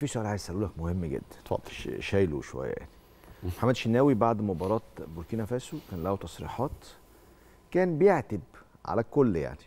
في سؤال عايز اساله لك مهم جدا اتفضل شايله شويه يعني محمد شناوي بعد مباراه بوركينا فاسو كان له تصريحات كان بيعتب على الكل يعني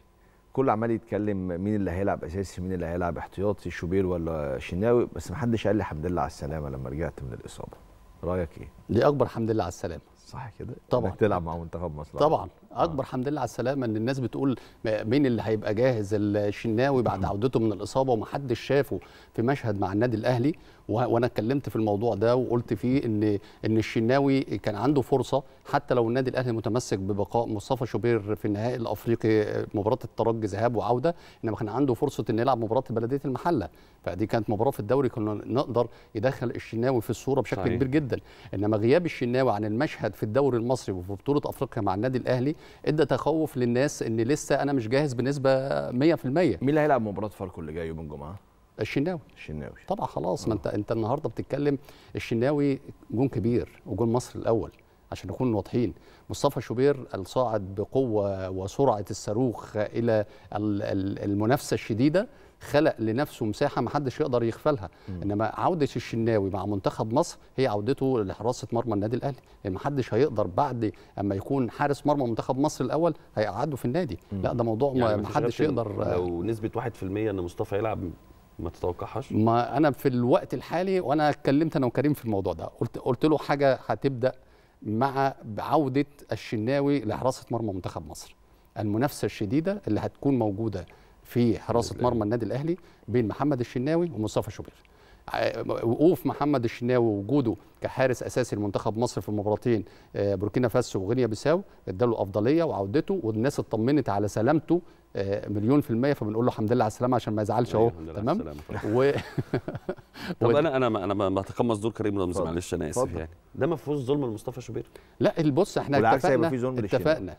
كل عمال يتكلم مين اللي هيلعب اساسي مين اللي هيلعب احتياطي شوبير ولا شناوي بس ما حدش قال لي الحمد لله على السلامه لما رجعت من الاصابه رايك ايه دي اكبر الحمد لله على السلامه صح كده طبعا انك تلعب مع منتخب مصر طبعا اكبر حمد لله على السلامه ان الناس بتقول مين اللي هيبقى جاهز الشناوي بعد عودته من الاصابه ومحدش شافه في مشهد مع النادي الاهلي وانا اتكلمت في الموضوع ده وقلت فيه ان ان الشناوي كان عنده فرصه حتى لو النادي الاهلي متمسك ببقاء مصطفى شوبير في النهائي الافريقي مباراه الترجي ذهاب وعوده انما كان عنده فرصه ان يلعب مباراه بلديه المحله فدي كانت مباراه في الدوري كنا نقدر يدخل الشناوي في الصوره بشكل صحيح. كبير جدا انما غياب الشناوي عن المشهد في الدوري المصري وفي بطوله افريقيا مع النادي الاهلي ادى تخوف للناس ان لسه انا مش جاهز بنسبه 100% مين اللي هيلعب مباراه فاركو اللي جاي يوم الجمعه؟ الشناوي الشناوي طبعا خلاص ما آه. انت انت النهارده بتتكلم الشناوي جون كبير وجون مصر الاول عشان نكون واضحين مصطفى شوبير الصاعد بقوه وسرعه الصاروخ الى المنافسه الشديده خلق لنفسه مساحه ما حدش يقدر يغفلها انما عوده الشناوي مع منتخب مصر هي عودته لحراسه مرمى النادي الاهلي يعني ما حدش هيقدر بعد اما يكون حارس مرمى منتخب مصر الاول هيقعده في النادي مم. لا ده موضوع يعني ما حدش يقدر لو نسبه 1% ان مصطفى يلعب ما تتوقعهاش ما انا في الوقت الحالي وانا اتكلمت انا وكريم في الموضوع ده قلت قلت له حاجه هتبدا مع عوده الشناوي لحراسه مرمى منتخب مصر المنافسه الشديده اللي هتكون موجوده في حراسه مرمى النادي الاهلي بين محمد الشناوي ومصطفى شوبير وقوف محمد الشناوي ووجوده كحارس اساسي لمنتخب مصر في المباراتين آه، بوركينا فاسو وغينيا بيساو اداله افضليه وعودته والناس اطمنت على سلامته آه، مليون في المية فبنقول له الحمد لله على السلامة عشان ما يزعلش أيوة، اهو تمام و... طب انا انا ما انا بتقمص دور كريم رمزي معلش انا اسف يعني ده ما فيهوش ظلم لمصطفى شوبير لا البص احنا اتفقنا اتفقنا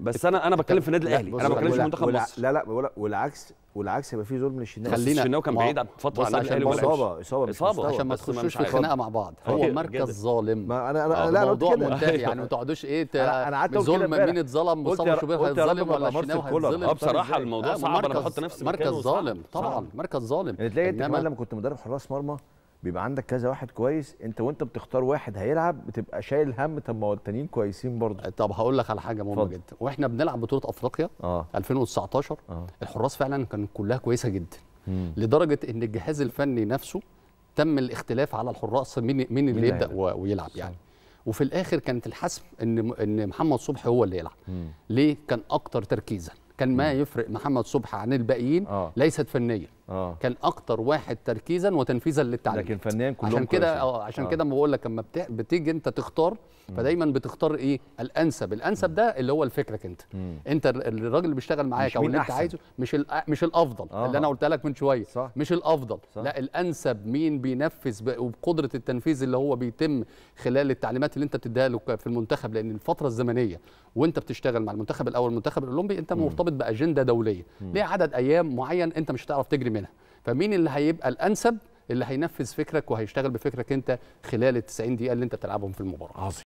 بس انا انا بتكلم في النادي الاهلي انا ما بتكلمش في منتخب مصر لا لا بقول والعكس والعكس يبقى في ظلم للشناوي خلينا الشناوي كان بعيد عن فتره عن النادي الاهلي اصابه اصابه اصابه عشان ما تخشوش في خناقه مع بعض هو مركز ظالم ما انا انا آه، لا الموضوع منتهي يعني ما تقعدوش ايه انا قعدت ظلم مين اتظلم مصطفى شوبير هيتظلم ولا الشناوي هيتظلم بصراحه الموضوع صعب انا بحط نفسي مركز ظالم طبعا مركز ظالم تلاقي انت لما كنت مدرب حراس مرمى بيبقى عندك كذا واحد كويس انت وانت بتختار واحد هيلعب بتبقى شايل هم طب ما هو التانيين كويسين برضه آه، طب هقول لك على حاجه مهمه جدا واحنا بنلعب بطوله افريقيا آه. 2019 آه. الحراس فعلا كانت كلها كويسه جدا مم. لدرجه ان الجهاز الفني نفسه تم الاختلاف على الحراس مين مين اللي يبدا ويلعب يعني وفي الاخر كانت الحسم ان ان محمد صبحي هو اللي يلعب مم. ليه كان اكتر تركيزا كان ما مم. يفرق محمد صبحي عن الباقيين آه. ليست فنيا آه. كان اكتر واحد تركيزا وتنفيذا للتعليم لكن فنيا كلهم عشان كده اه عشان آه. كده بقول لك لما بتيجي انت تختار فدايما بتختار ايه الانسب الانسب ده اللي هو لفكرك انت مم. انت الراجل اللي بيشتغل معاك او اللي انت عايزه مش آه، مش الافضل آه. اللي انا قلتها لك من شويه صح. مش الافضل صح. لا الانسب مين بينفذ وبقدره التنفيذ اللي هو بيتم خلال التعليمات اللي انت بتديها له في المنتخب لان الفتره الزمنيه وانت بتشتغل مع المنتخب الاول المنتخب الاولمبي انت مرتبط باجنده دوليه ليه عدد ايام معين انت مش هتعرف تجري منها فمين اللي هيبقى الانسب اللي هينفذ فكرك وهيشتغل بفكرك انت خلال ال 90 دقيقه اللي انت بتلعبهم في المباراه عظيم